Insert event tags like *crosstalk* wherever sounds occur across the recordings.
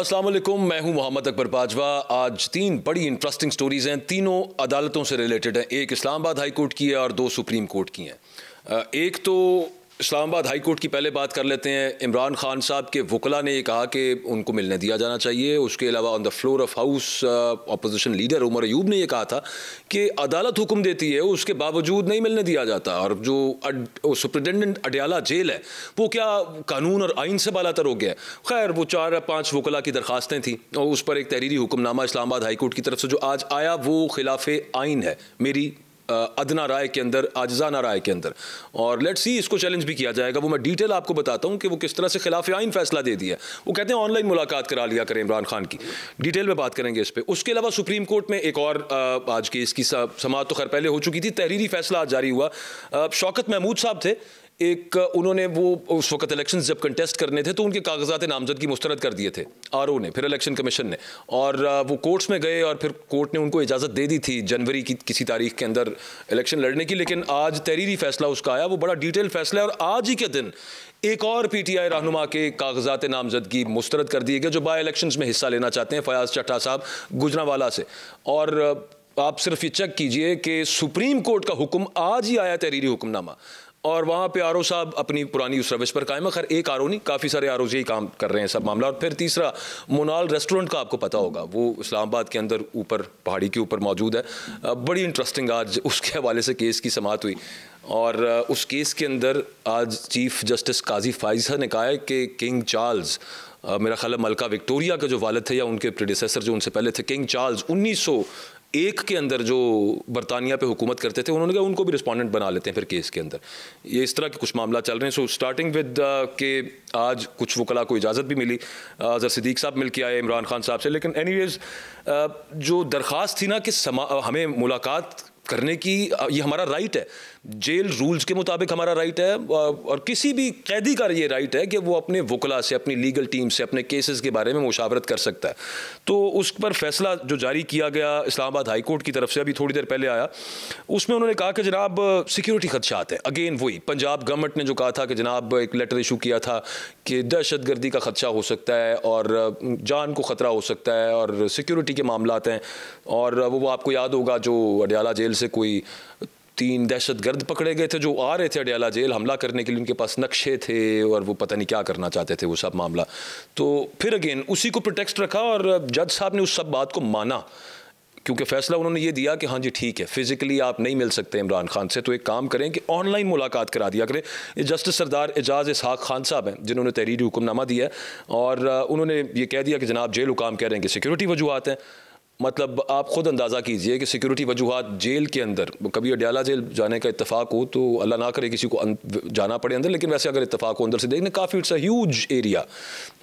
असलम मैं हूं मोहम्मद अकबर बाजवा आज तीन बड़ी इंटरेस्टिंग स्टोरीज़ हैं तीनों अदालतों से रिलेटेड हैं एक इस्लामाबाद हाई कोर्ट की है और दो सुप्रीम कोर्ट की हैं एक तो इस्लामाबाद हाई कोर्ट की पहले बात कर लेते हैं इमरान खान साहब के वकला ने यह कहा कि उनको मिलने दिया जाना चाहिए उसके अलावा on the floor of house opposition leader Umar Ayub ने यह कहा था कि अदालत हुक्म देती है उसके बावजूद नहीं मिलने दिया जाता और जो सुप्रिटेंडेंट अडयाला जेल है वो क्या कानून और आइन से बालातर हो गया है खैर वो चार पाँच वकला की दरखास्तें थी और उस पर एक तहरीरी हुक्मनामा इस्लामाबाद हाईकोर्ट की तरफ से जो आज आया वो खिलाफ आइन है मेरी अदना राय के अंदर आजाना राय के अंदर और लेट सी इसको चैलेंज भी किया जाएगा वो मैं डिटेल आपको बताता हूँ कि वो किस तरह से खिलाफ आइन फैसला दे दिया वो कहते हैं ऑनलाइन मुलाकात करा लिया करें इमरान खान की डिटेल में बात करेंगे इस पर उसके अलावा सुप्रीम कोर्ट में एक और आज के इसकी समात तो खैर पहले हो चुकी थी तहरीरी फैसला आज जारी हुआ शौकत महमूद साहब थे एक उन्होंने वो उस वक्त इलेक्शन जब कंटेस्ट करने थे तो उनके कागजात की मुस्तरद कर दिए थे आर ने फिर इलेक्शन कमीशन ने और वो कोर्ट्स में गए और फिर कोर्ट ने उनको इजाज़त दे दी थी जनवरी की किसी तारीख के अंदर इलेक्शन लड़ने की लेकिन आज तहरीरी फैसला उसका आया वो बड़ा डिटेल फैसला है और आज ही के दिन एक और पी टी आई रहनुमा के कागजात नामजदगी मुस्तरद कर दिए गए जो बाई इलेक्शन में हिस्सा लेना चाहते हैं फयाज चट्टा साहब गुजरावाला से और आप सिर्फ ये चेक कीजिए कि सुप्रीम कोर्ट का हुक्म आज ही आया तहरीरी हुक्मनामा और वहाँ पे आर साहब अपनी पुरानी उस रविश पर कायम है खैर एक आर नहीं काफ़ी सारे आर यही काम कर रहे हैं सब मामला और फिर तीसरा मोनाल रेस्टोरेंट का आपको पता होगा वो इस्लामाबाद के अंदर ऊपर पहाड़ी के ऊपर मौजूद है बड़ी इंटरेस्टिंग आज उसके हवाले से केस की समात हुई और उस केस के अंदर आज चीफ जस्टिस काजी फाइजा ने कहा है कि किंग चार्ल्स मेरा ख्याल है मलका विक्टोरिया के जो वालद थे या उनके प्रोड्यूसर जो उनसे पहले थे किंग चार्ल्स उन्नीस सौ एक के अंदर जो बरतानिया पे हुकूमत करते थे उन्होंने कहा उनको भी रिस्पॉन्डेंट बना लेते हैं फिर केस के अंदर ये इस तरह के कुछ मामला चल रहे हैं सो स्टार्टिंग विद के आज कुछ वकला को इजाज़त भी मिली अजहर uh, सदीक साहब मिल के आए इमरान खान साहब से लेकिन एनी uh, जो दरख्वास्त थी ना कि हमें मुलाकात करने की uh, ये हमारा राइट है जेल रूल्स के मुताबिक हमारा राइट है और किसी भी कैदी का ये राइट है कि वो अपने वकला से अपनी लीगल टीम से अपने केसेस के बारे में मुशावरत कर सकता है तो उस पर फैसला जो जारी किया गया इस्लामाबाद हाई कोर्ट की तरफ से अभी थोड़ी देर पहले आया उसमें उन्होंने कहा कि जनाब सिक्योरिटी खदशात है अगेन वही पंजाब गवर्नमेंट ने जो कहा था कि जनाब एक लेटर इशू किया था कि दहशत गर्दी का खदशा हो सकता है और जान को ख़तरा हो सकता है और सिक्योरिटी के मामला हैं और वो आपको याद होगा जो अडयाला जेल से कोई तीन दहशत गर्द पकड़े गए थे जो आ रहे थे अडयाला जेल हमला करने के लिए उनके पास नक्शे थे और वो पता नहीं क्या करना चाहते थे वो सब मामला तो फिर अगेन उसी को प्रोटेक्स्ट रखा और जज साहब ने उस सब बात को माना क्योंकि फैसला उन्होंने ये दिया कि हाँ जी ठीक है फिजिकली आप नहीं मिल सकते इमरान खान से तो एक काम करें कि ऑनलाइन मुलाकात करा दिया करें जस्टिस सरदार एजाज इसहाक खान साहब हैं जिन्होंने तहरीरी हुक्मनामा दिया है और उन्होंने ये कह दिया कि जनाब जेल हुकाम कह रहे हैं कि सिक्योरिटी वजूहत हैं मतलब आप ख़ुद अंदाज़ा कीजिए कि सिक्योरिटी वजूहत जेल के अंदर कभी अडियाला जेल जाने का इतफाक़ हो तो अल्लाह ना करे किसी को अं-, जाना पड़े अंदर लेकिन वैसे अगर इतफाक़ हो अंदर से देखने काफ़ी इट्स अवज एरिया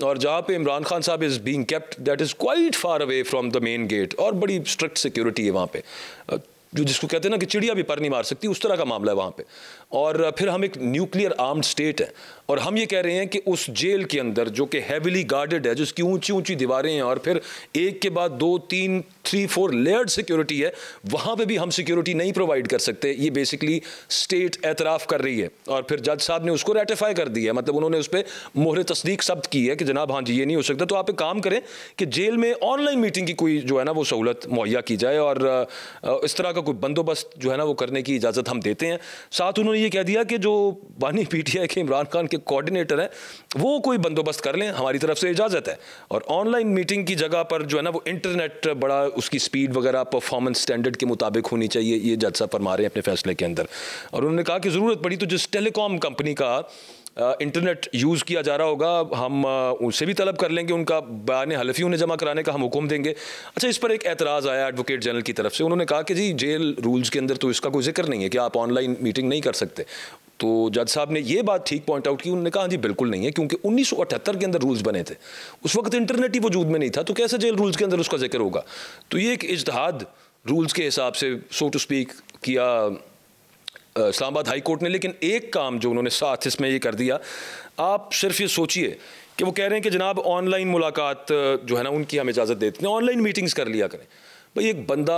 और जहाँ पे इमरान खान साहब is being kept that is quite far away from the main gate और बड़ी स्ट्रिक्ट सिक्योरिटी है वहाँ पर जो जिसको कहते हैं ना कि चिड़िया भी पर नहीं मार सकती उस तरह का मामला है वहाँ पे और फिर हम एक न्यूक्लियर आर्म्ड स्टेट है और हम ये कह रहे हैं कि उस जेल के अंदर जो कि हैविली गार्डेड है जिसकी ऊंची ऊंची दीवारें हैं और फिर एक के बाद दो तीन थ्री फोर लेयर्ड सिक्योरिटी है वहाँ पे भी हम सिक्योरिटी नहीं प्रोवाइड कर सकते ये बेसिकली स्टेट एतराफ़ कर रही है और फिर जज साहब ने उसको रेटिफाई कर दिया है मतलब उन्होंने उस पर मोहर तस्दीक शब्द की है कि जनाब हाँ जी ये नहीं हो सकता तो आप एक काम करें कि जेल में ऑनलाइन मीटिंग की कोई जो है ना वो सहूलत मुहैया की जाए और इस तरह का कोई बंदोबस्त जो है ना वो करने की इजाज़त हम देते हैं साथ उन्होंने ये कह दिया कि जो बानी पी टी आई के इमरान खान के कोऑर्डिनेटर हैं वो कोई बंदोबस्त कर लें हमारी तरफ से इजाज़त है और ऑनलाइन मीटिंग की जगह पर जो है ना वो इंटरनेट बड़ा उसकी स्पीड वगैरह परफॉर्मेंस स्टैंडर्ड के मुताबिक होनी चाहिए ये जज साहब फरमा रहे हैं अपने फैसले के अंदर और उन्होंने कहा कि ज़रूरत पड़ी तो जिस टेलीकॉम कंपनी का इंटरनेट यूज़ किया जा रहा होगा हम उनसे भी तलब कर लेंगे उनका बयान हलफी उन्हें जमा कराने का हम हुक्म देंगे अच्छा इस पर एक एतराज़ आया एडवोकेट जनरल की तरफ से उन्होंने कहा कि जी जेल रूल्स के अंदर तो इसका कोई जिक्र नहीं है कि आप ऑनलाइन मीटिंग नहीं कर सकते तो जज साहब ने ये बात ठीक पॉइंट आउट की उन्होंने कहा जी बिल्कुल नहीं है क्योंकि 1978 के अंदर रूल्स बने थे उस वक्त इंटरनेट ही वजूद में नहीं था तो कैसे जेल रूल्स के अंदर उसका जिक्र होगा तो ये एक इजहाद रूल्स के हिसाब से सो टू स्पीक किया इस्लामाबाद हाई कोर्ट ने लेकिन एक काम जो उन्होंने साथ इसमें ये कर दिया आप सिर्फ ये सोचिए कि वो कह रहे हैं कि जनाब ऑनलाइन मुलाकात जो है ना उनकी हम इजाज़त देते हैं ऑनलाइन मीटिंग्स कर लिया करें भाई एक बंदा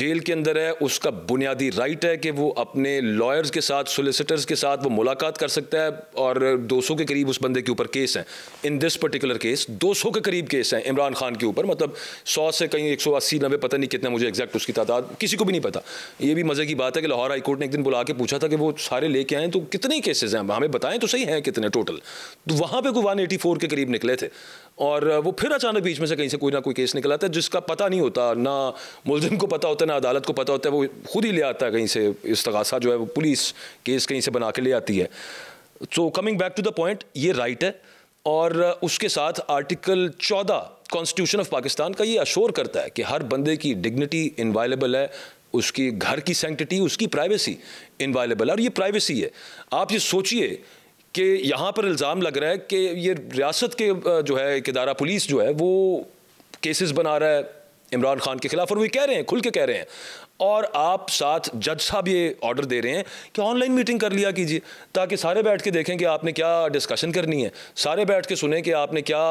जेल के अंदर है उसका बुनियादी राइट है कि वो अपने लॉयर्स के साथ सोलिसिटर्स के साथ वो मुलाकात कर सकता है और 200 के करीब उस बंदे के ऊपर केस हैं इन दिस पर्टिकुलर केस 200 के करीब केस हैं इमरान खान के ऊपर मतलब 100 से कहीं 180 सौ अस्सी नब्बे पता नहीं कितना मुझे एग्जैक्ट उसकी तादाद किसी को भी नहीं पता ये भी मज़े की बात है कि लाहौर हाईकोर्ट ने एक दिन बुला के पूछा था कि वो सारे लेके आए तो कितने केसेज हैं हमें बताएं तो सही हैं कितने टोटल तो वहाँ पर कोई वन के करीब निकले थे और वो फिर अचानक बीच में से कहीं से कोई ना कोई केस निकल आता है जिसका पता नहीं होता ना मुलजिम को पता होता है ना अदालत को पता होता है वो खुद ही ले आता है कहीं से इस तकासा जो है वो पुलिस केस कहीं से बना के ले आती है तो coming back to the point ये राइट है और उसके साथ आर्टिकल चौदह कॉन्स्टिट्यूशन ऑफ पाकिस्तान का ये अशोर करता है कि हर बंदे की डिग्निटी इन्वायलेबल है उसकी घर की सेंटिटी उसकी प्राइवेसी इन्वायलेबल है और ये प्राइवेसी है आप ये सोचिए कि यहाँ पर इल्ज़ाम लग रहा है कि ये रियासत के जो है किदारा पुलिस जो है वो केसेस बना रहा है इमरान खान के खिलाफ और वो कह रहे हैं खुल के कह रहे हैं और आप साथ जज साहब ये ऑर्डर दे रहे हैं कि ऑनलाइन मीटिंग कर लिया कीजिए ताकि सारे बैठ के देखें कि आपने क्या डिस्कशन करनी है सारे बैठ के सुने कि आपने क्या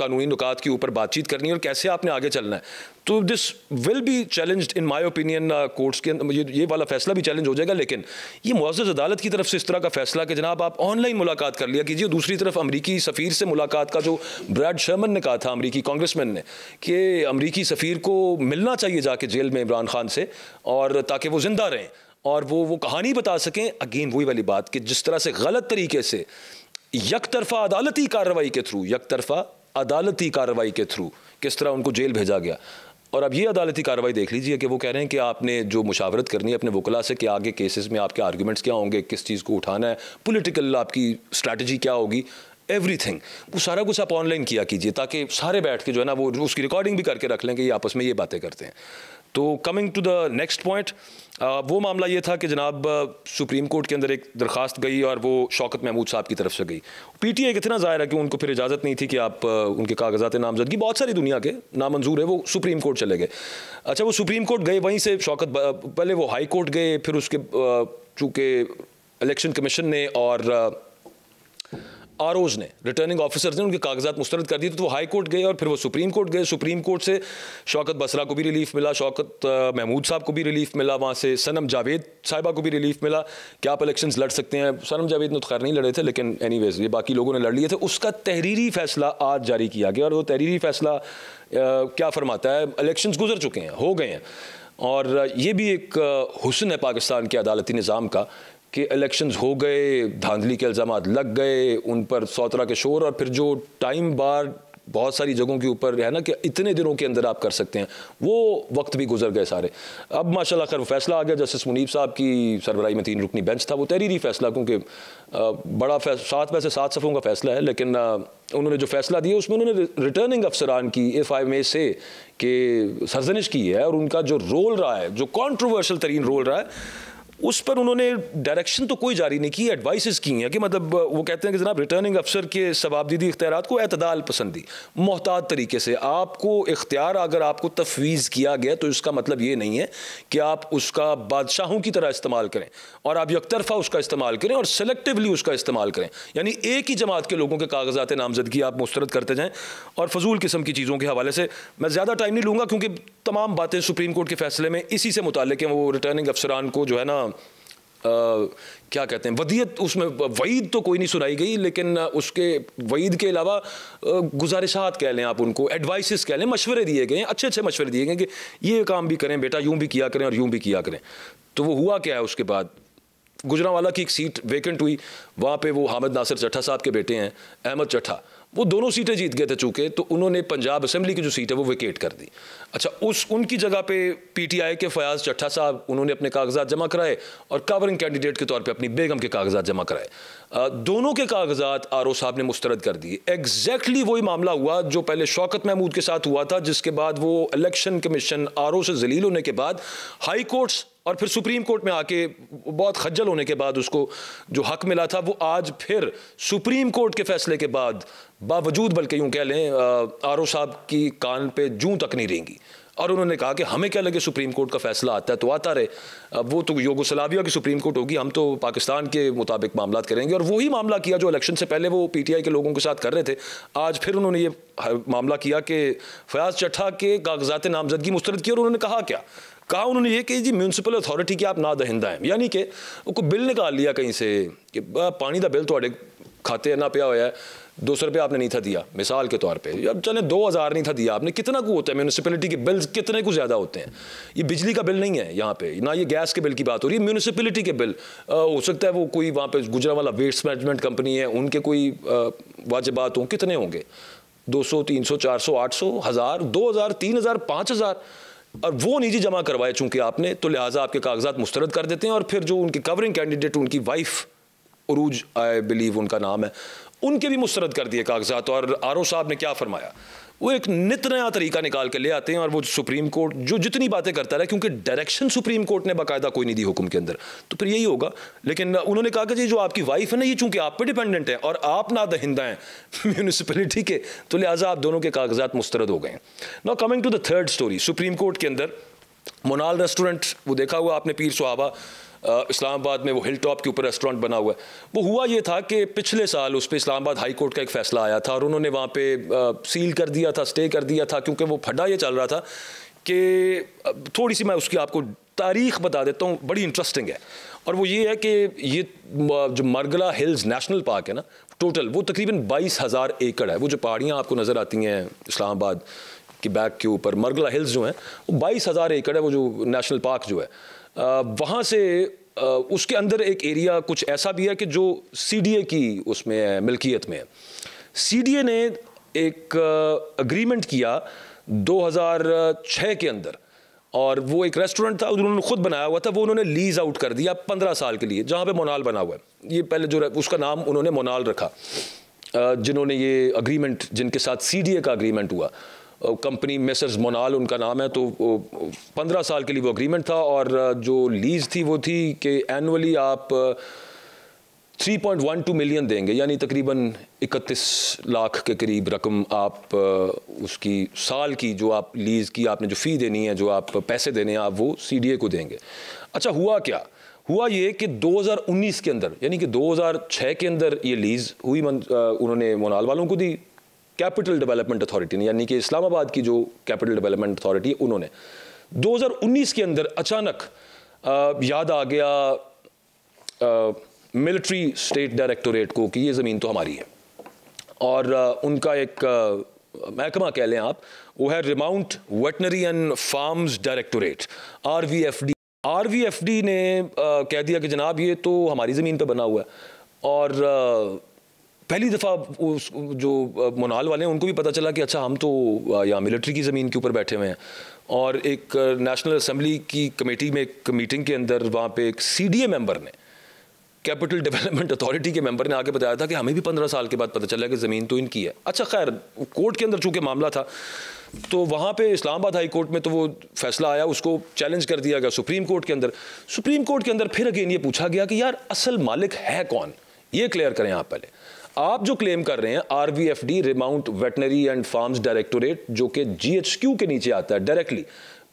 कानूनी नुकात के ऊपर बातचीत करनी है और कैसे आपने आगे चलना है तो this will be challenge in my opinion courts के ये, ये वाला फैसला भी चैलेंज हो जाएगा लेकिन ये मुआज़ अदालत की तरफ से इस तरह का फैसला कि जनाब आप ऑनलाइन मुलाकात कर लिया कीजिए दूसरी तरफ अमरीकी सफ़ीर से मुलाकात का जो ब्रैड शर्मन ने कहा था अमरीकी मैन ने कि अमरीकी सफ़ीर को मिलना चाहिए जाके जेल में इमरान खान से और ताकि वो ज़िंदा रहें और वो वो कहानी बता सकें अगेन वही वाली बात कि जिस तरह से गलत तरीके से यक तरफा अदालती कार्रवाई के थ्रू यक तरफा अदालती कार्रवाई के थ्रू किस तरह उनको जेल भेजा गया और अब ये अदालती कार्रवाई देख लीजिए कि वो कह रहे हैं कि आपने जो मुशावरत करनी है अपने वकला से कि आगे केसेस में आपके आर्ग्यूमेंट्स क्या होंगे किस चीज़ को उठाना है पोलिटिकल आपकी स्ट्रैटी क्या होगी एवरीथिंग वो सारा कुछ आप ऑनलाइन किया कीजिए ताकि सारे बैठ के जो है ना वो उसकी रिकॉर्डिंग भी करके रख लें कि ये आपस में ये बातें करते हैं तो coming to the next point वो मामला ये था कि जनाब uh, सुप्रीम कोर्ट के अंदर एक दरख्वास्त गई और वो शौकत महमूद साहब की तरफ से गई आई कितना ज़ाहिर है कि उनको फिर इजाज़त नहीं थी कि आप uh, उनके कागजात नामजदगी बहुत सारी दुनिया के नामंजूर है वो सुप्रीम कोर्ट चले गए अच्छा वो सुप्रीम कोर्ट गए वहीं से शौकत पहले वो हाई कोर्ट गए फिर उसके चूँकि इलेक्शन कमीशन ने और uh, आर ओज ने रिटर्निंग ऑफिसर ने उनके कागजात मुस्तरद कर दिए तो वो हाई कोर्ट गए और फिर वो सुप्रीम कोर्ट गए सुप्रीम कोर्ट से शौकत बसरा को भी रिलीफ मिला शौकत महमूद साहब को भी रिलीफ मिला वहाँ से सनम जावेद साहिबा को भी रिलीफ मिला क्या आप इलेक्शन लड़ सकते हैं सनम जावेद ने तो खैर नहीं लड़े थे लेकिन एनी ये बाकी लोगों ने लड़ लिए थे उसका तहरीरी फैसला आज जारी किया गया और वो तहरीरी फैसला क्या फरमाता है इलेक्शन गुजर चुके हैं हो गए हैं और ये भी एक हुसन है पाकिस्तान के अदालती निज़ाम का कि इलेक्शंस हो गए धांधली के इल्ज़ाम लग गए उन पर सौतरा के शोर और फिर जो टाइम बार बहुत सारी जगहों के ऊपर है ना कि इतने दिनों के अंदर आप कर सकते हैं वो वक्त भी गुजर गए सारे अब माशाल्लाह खैर फैसला आ गया जस्टिस मुनीब साहब की सरबराई में तीन रुकनी बेंच था वो तहरीरी फैसला क्योंकि बड़ा सात वैसे सात सफ़ों का फैसला है लेकिन उन्होंने जो फैसला दिया उसमें उन्होंने रिटर्निंग अफसरान की एफ आई में से कि सरजनिश की है और उनका जो रोल रहा है जो कॉन्ट्रोवर्शल तरीन रोल रहा है उस पर उन्होंने डायरेक्शन तो कोई जारी नहीं की एडवाइसेस की हैं कि मतलब वो कहते हैं कि जनाब रिटर्निंग अफसर के सवाबदीदी इख्तियार को अतदाल पसंदी मोहताद तरीके से आपको इख्तियार अगर आपको तफवीज़ किया गया तो इसका मतलब ये नहीं है कि आप उसका बादशाहों की तरह इस्तेमाल करें और आप यकतरफा उसका इस्तेमाल करें और सेलेक्टिवली उसका इस्तेमाल करें यानी एक ही जमात के लोगों के कागजात नामजदगी आप मुस्तरद करते जाएँ और फजूल किस्म की चीज़ों के हवाले से मैं ज़्यादा टाइम नहीं लूँगा क्योंकि तमाम बातें सुप्रीम कोर्ट के फैसले में इसी से मुतल हैं वो रिटर्निंग अफसरान को जो है ना आ, हाँ, क्या कहते हैं वदियत उसमें वईद तो कोई नहीं सुनाई गई लेकिन उसके वईद के अलावा गुजारिशात कह लें आप उनको एडवाइसेस कह लें मशवरे दिए गए हैं अच्छे अच्छे मशवरे दिए गए कि ये काम भी करें बेटा यूं भी किया करें और यूं भी किया करें तो वो हुआ क्या है उसके बाद गुजरावाला की एक सीट वेकेंट हुई वहाँ पर वो हामिद नासिर चट्ठा साहब के बेटे हैं अहमद चट्ठा वो दोनों सीटें जीत गए थे चूके तो उन्होंने पंजाब असेंबली की जो सीट है वो विकेट कर दी अच्छा उस उनकी जगह पे पीटीआई के फयाज चट्ठा साहब उन्होंने अपने कागजात जमा कराए और कवरिंग कैंडिडेट के तौर पे अपनी बेगम के कागजात जमा कराए दोनों के कागजात आर साहब ने मुस्तरद कर दिए एग्जैक्टली वही मामला हुआ जो पहले शौकत महमूद के साथ हुआ था जिसके बाद वो इलेक्शन कमीशन आर से जलील होने के बाद हाईकोर्ट्स और फिर सुप्रीम कोर्ट में आके बहुत खज्जल होने के बाद उसको जो हक मिला था वो आज फिर सुप्रीम कोर्ट के फैसले के बाद बावजूद बल्कि यूँ कह लें आर साहब की कान पे जूं तक नहीं रहेंगी और उन्होंने कहा कि हमें क्या लगे सुप्रीम कोर्ट का फैसला आता है तो आता रहे अब वो तो योगोसलाविया की सुप्रीम कोर्ट होगी हम तो पाकिस्तान के मुताबिक मामला करेंगे और वही मामला किया जो इलेक्शन से पहले वो पीटीआई के लोगों के साथ कर रहे थे आज फिर उन्होंने ये मामला किया कि फयाज चटा के कागजात नामजदगी मुस्तरद की और उन्होंने कहा क्या कहा उन्होंने ये कि जी म्यूनसिपल अथॉरिटी की आप ना दहिंदा हैं यानी कि उनको बिल निकाल लिया कहीं से कि पानी का बिल थोड़े खाते ना पिया होया है दो सौ रुपये आपने नहीं था दिया मिसाल के तौर पे अब चले दो हज़ार नहीं था दिया आपने कितना को होता है म्यूनसिपलिटी के बिल कितने को ज़्यादा होते हैं ये बिजली का बिल नहीं है यहाँ पे ना ये गैस के बिल की बात हो रही है म्यूनसिपलिटी के बिल आ, हो सकता है वो कोई वहाँ पे गुजरा वाला वेस्ट मैनेजमेंट कंपनी है उनके कोई वाजबात हों कितने होंगे दो सौ तीन सौ चार सौ आठ सौ हज़ार दो हज़ार तीन हज़ार पाँच हज़ार और वो निजी जमा करवाए चूंकि आपने तो लिहाजा आपके कागजात मुस्तरद कर देते हैं और फिर जो उनकी कवरिंग कैंडिडेट उनकी वाइफ उरूज आई बिलीव उनका नाम है उनके भी मुस्रद कर दिए कागजात और आर ओ साहब ने क्या फरमाया वो एक नित नया तरीका निकाल के ले आते हैं और वो सुप्रीम कोर्ट जो जितनी बातें करता रहा क्योंकि डायरेक्शन सुप्रीम कोर्ट ने बाकायदा कोई नहीं दी हुक्म के अंदर तो फिर यही होगा लेकिन उन्होंने कहा कि जी जो आपकी वाइफ है ना ये चूंकि आप पे डिपेंडेंट है और आप ना दहिंदा हैं म्यूनसिपलिटी *laughs* के तो लिहाजा आप दोनों के कागजात मुस्तरद हो गए now coming to the third story supreme court के अंदर मोनाल रेस्टोरेंट वो देखा हुआ आपने पीर सुहाबा इस्लामाबाद में वो हिल टॉप के ऊपर रेस्टोरेंट बना हुआ है वो हुआ ये था कि पिछले साल उस पर इस्लामाबाद हाई कोर्ट का एक फैसला आया था और उन्होंने वहाँ पे आ, सील कर दिया था स्टे कर दिया था क्योंकि वो फड्डा ये चल रहा था कि थोड़ी सी मैं उसकी आपको तारीख बता देता हूँ बड़ी इंटरेस्टिंग है और वो ये है कि ये जो मरगला हिल्स नेशनल पार्क है ना टोटल वो तकरीबन बाईस हज़ार एकड़ है वो जो पहाड़ियाँ आपको नज़र आती हैं इस्लामाबाद के बैक के ऊपर मरगला हिल्स जो हैं वो बाईस हज़ार एकड़ है वो जो नेशनल पार्क जो है वहाँ से उसके अंदर एक एरिया कुछ ऐसा भी है कि जो सीडीए की उसमें है मिल्कियत में है सीडीए ने एक अग्रीमेंट किया 2006 के अंदर और वो एक रेस्टोरेंट था उन्होंने खुद बनाया हुआ था वो उन्होंने लीज आउट कर दिया पंद्रह साल के लिए जहाँ पे मोनाल बना हुआ है ये पहले जो उसका नाम उन्होंने मोनाल रखा जिन्होंने ये अग्रीमेंट जिनके साथ सी का अग्रीमेंट हुआ कंपनी मेसर्स मोनाल उनका नाम है तो पंद्रह साल के लिए वो अग्रीमेंट था और जो लीज़ थी वो थी कि एनुअली आप 3.12 मिलियन देंगे यानी तकरीबन 31 लाख के करीब रकम आप उसकी साल की जो आप लीज़ की आपने जो फ़ी देनी है जो आप पैसे देने हैं आप वो सी को देंगे अच्छा हुआ क्या हुआ ये कि 2019 के अंदर यानी कि 2006 के अंदर ये लीज़ हुई उन्होंने मोनाल वालों को दी कैपिटल डेवलपमेंट अथॉरिटी ने यानी कि इस्लामाबाद की जो कैपिटल डेवलपमेंट अथॉरिटी है उन्होंने 2019 के अंदर अचानक आ, याद आ गया मिलिट्री स्टेट डायरेक्टोरेट को कि ये ज़मीन तो हमारी है और आ, उनका एक महकमा कह लें आप वो है remount veterinary and farms directorate R V F D R V F D ने आ, कह दिया कि जनाब ये तो हमारी ज़मीन पर बना हुआ है और पहली दफ़ा उस जो मोनाल वाले हैं उनको भी पता चला कि अच्छा हम तो यहाँ मिलिट्री की ज़मीन के ऊपर बैठे हुए हैं और एक नेशनल असम्बली की कमेटी में एक मीटिंग के अंदर वहाँ पे एक सी डी ए मेम्बर ने कैपिटल डेवलपमेंट अथॉरिटी के मेंबर ने आगे बताया था कि हमें भी पंद्रह साल के बाद पता चला कि ज़मीन तो इनकी है अच्छा खैर कोर्ट के अंदर चूँकि मामला था तो वहाँ पे इस्लामाबाद हाई कोर्ट में तो वो फैसला आया उसको चैलेंज कर दिया गया सुप्रीम कोर्ट के अंदर सुप्रीम कोर्ट के अंदर फिर अगेन ये पूछा गया कि यार असल मालिक है कौन ये क्लियर करें आप पहले आप जो क्लेम कर रहे हैं RVFD remount veterinary and farms directorate जो कि जीएचक्यू के नीचे आता है डायरेक्टली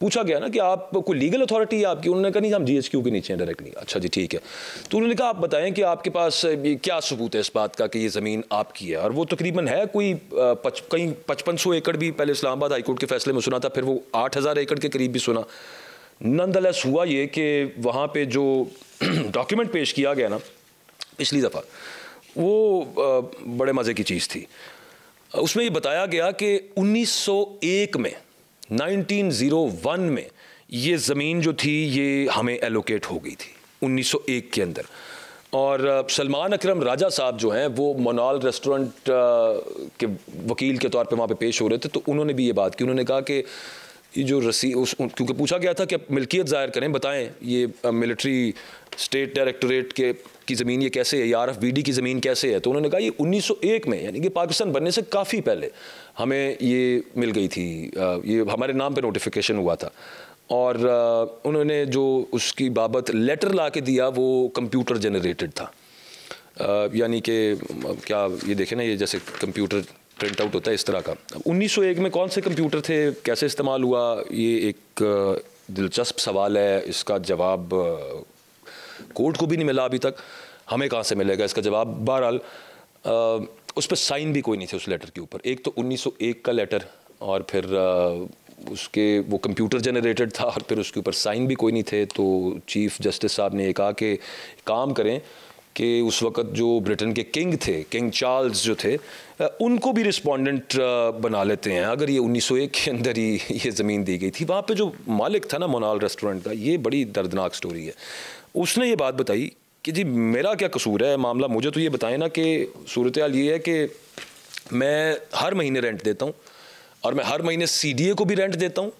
पूछा गया ना कि आप कोई लीगल अथॉरिटी है आपकी उन्होंने कहा नहीं हम जीएचक्यू के नीचे हैं डायरेक्टली अच्छा जी ठीक है तो उन्होंने कहा आप बताएं कि आपके पास क्या सबूत है इस बात का कि ये ज़मीन आपकी है और वो तकरीबन है कोई पच, कहीं पचपन सौ एकड़ भी पहले इस्लामाबाद हाईकोर्ट के फैसले में सुना था फिर वो आठ हज़ार एकड़ के करीब भी सुना नंद हुआ ये कि वहाँ पर जो डॉक्यूमेंट *clears throat* पेश किया गया ना पिछली दफ़ा वो बड़े मज़े की चीज़ थी उसमें ये बताया गया कि 1901 में 1901 में ये ज़मीन जो थी ये हमें एलोकेट हो गई थी 1901 के अंदर और सलमान अकरम राजा साहब जो हैं वो मोनाल रेस्टोरेंट के वकील के तौर पे वहाँ पे पेश हो रहे थे तो उन्होंने भी ये बात की उन्होंने कहा कि ये जो रसी उस क्योंकि पूछा गया था कि आप मिल्कियत ज़ाहिर करें बताएं ये मिलिट्री स्टेट डायरेक्टोरेट के की ज़मीन ये कैसे है या आर की ज़मीन कैसे है तो उन्होंने कहा ये 1901 में यानी कि पाकिस्तान बनने से काफ़ी पहले हमें ये मिल गई थी ये हमारे नाम पे नोटिफिकेशन हुआ था और उन्होंने जो उसकी बाबत लेटर ला के दिया वो कंप्यूटर जनरेटेड था यानी कि क्या ये देखें ना ये जैसे कंप्यूटर प्रिंट आउट होता है इस तरह का 1901 में कौन से कंप्यूटर थे कैसे इस्तेमाल हुआ ये एक दिलचस्प सवाल है इसका जवाब कोर्ट को भी नहीं मिला अभी तक हमें कहाँ से मिलेगा इसका जवाब बहरहाल उस पर साइन भी कोई नहीं थे उस लेटर के ऊपर एक तो 1901 का लेटर और फिर आ, उसके वो कंप्यूटर जनरेटेड था और फिर उसके ऊपर साइन भी कोई नहीं थे तो चीफ जस्टिस साहब ने ये कहा कि काम करें कि उस वक़्त जो ब्रिटेन के किंग थे किंग चार्ल्स जो थे उनको भी रिस्पॉन्डेंट बना लेते हैं अगर ये 1901 के अंदर ही *laughs* ये ज़मीन दी गई थी वहाँ पे जो मालिक था ना मोनाल रेस्टोरेंट का ये बड़ी दर्दनाक स्टोरी है उसने ये बात बताई कि जी मेरा क्या कसूर है मामला मुझे तो ये बताएं ना कि सूरत हाल ये है कि मैं हर महीने रेंट देता हूँ और मैं हर महीने सी को भी रेंट देता हूँ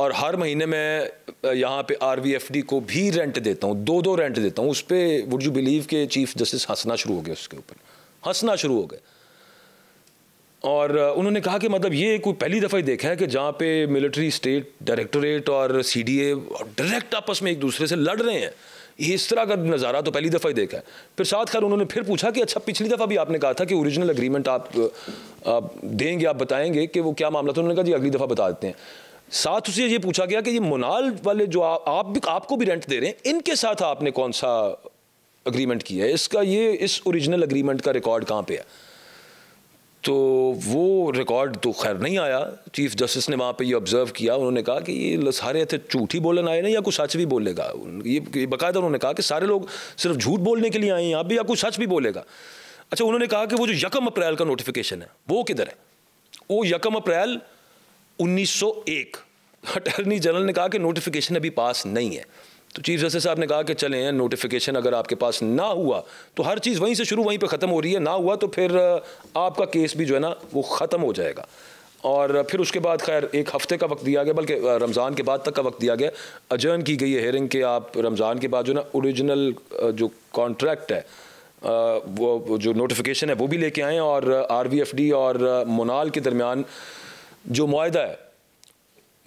और हर महीने मैं यहाँ पे आर को भी रेंट देता हूँ दो दो रेंट देता हूँ उस पर वुड यू बिलीव के चीफ जस्टिस हंसना शुरू हो गया उसके ऊपर हंसना शुरू हो गए और उन्होंने कहा कि मतलब ये कोई पहली दफ़ा ही देखा है कि जहाँ पे मिलिट्री स्टेट डायरेक्टोरेट और सी सीडीए डायरेक्ट आपस में एक दूसरे से लड़ रहे हैं ये इस तरह का नज़ारा तो पहली दफ़ा ही देखा है फिर साथ खैर उन्होंने फिर पूछा कि अच्छा पिछली दफ़ा भी आपने कहा था कि ओरिजिनल अग्रीमेंट आप, आप देंगे आप बताएंगे कि वो क्या मामला था उन्होंने कहा जी अगली दफ़ा बता देते हैं साथ उसे ये पूछा गया कि ये मोनाल वाले जो आ, आप भी आपको भी रेंट दे रहे हैं इनके साथ आपने कौन सा अग्रीमेंट किया है इसका ये इस ओरिजिनल अग्रीमेंट का रिकॉर्ड कहाँ पे है तो वो रिकॉर्ड तो खैर नहीं आया चीफ जस्टिस ने वहाँ पे ये ऑब्जर्व किया उन्होंने कहा कि ये सारे थे झूठ ही बोलने आए ना या कुछ सच भी बोलेगा ये, ये बाकायदा उन्होंने कहा कि सारे लोग सिर्फ झूठ बोलने के लिए आए हैं आप भी या कुछ सच भी बोलेगा अच्छा उन्होंने कहा कि वो जो यकम अप्रैल का नोटिफिकेशन है वो किधर है वो यकम अप्रैल 1901 अटर्नी जनरल ने कहा कि नोटिफिकेशन अभी पास नहीं है तो चीफ जस्टिस साहब ने कहा कि चले हैं नोटिफिकेशन अगर आपके पास ना हुआ तो हर चीज़ वहीं से शुरू वहीं पे ख़त्म हो रही है ना हुआ तो फिर आपका केस भी जो है ना वो ख़त्म हो जाएगा और फिर उसके बाद खैर एक हफ़्ते का वक्त दिया गया बल्कि रमज़ान के बाद तक का वक्त दिया गया अजर्न की गई है हेयरिंग के आप रमज़ान के बाद जो ना ओरिजिनल जो कॉन्ट्रैक्ट है वो जो नोटिफिकेशन है वो भी लेके आएँ और आर और मोनाल के दरमियान जो माहा है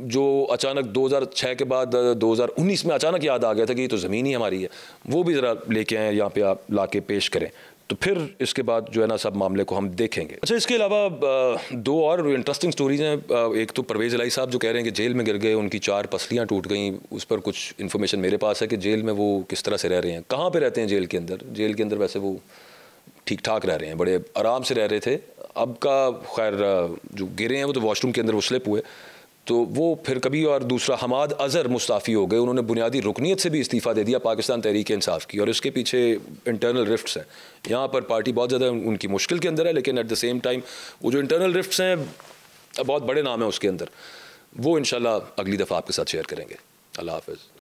जो अचानक 2006 के बाद 2019 में अचानक याद आ गया था कि ये तो ज़मीन ही हमारी है वो भी ज़रा लेके आएँ यहाँ पे आप ला के पेश करें तो फिर इसके बाद जो है ना सब मामले को हम देखेंगे अच्छा इसके अलावा दो और इंटरेस्टिंग स्टोरीज हैं एक तो परवेज़ अलाई साहब जो कह रहे हैं कि जेल में गिर गए उनकी चार पसलियाँ टूट गई उस पर कुछ इन्फॉर्मेशन मेरे पास है कि जेल में वो किस तरह से रह रहे हैं कहाँ पर रहते हैं जेल के अंदर जेल के अंदर वैसे वो ठीक ठाक रह रहे हैं बड़े आराम से रह रहे थे अब का खैर जो गिरे हैं वो तो वॉशरूम के अंदर वो स्लिप हुए तो वो फिर कभी और दूसरा हमाद अज़र मुस्ताफ़ी हो गए उन्होंने बुनियादी रुकनीत से भी इस्तीफ़ा दे दिया पाकिस्तान तहरीक इंसाफ की और इसके पीछे इंटरनल रिफ्ट्स हैं यहाँ पर पार्टी बहुत ज़्यादा उनकी मुश्किल के अंदर है लेकिन एट द सेम टाइम वो जो इंटरनल रिफ्ट्स हैं बहुत बड़े नाम हैं उसके अंदर वो इन अगली दफ़ा आपके साथ शेयर करेंगे अल्लाह हाफ़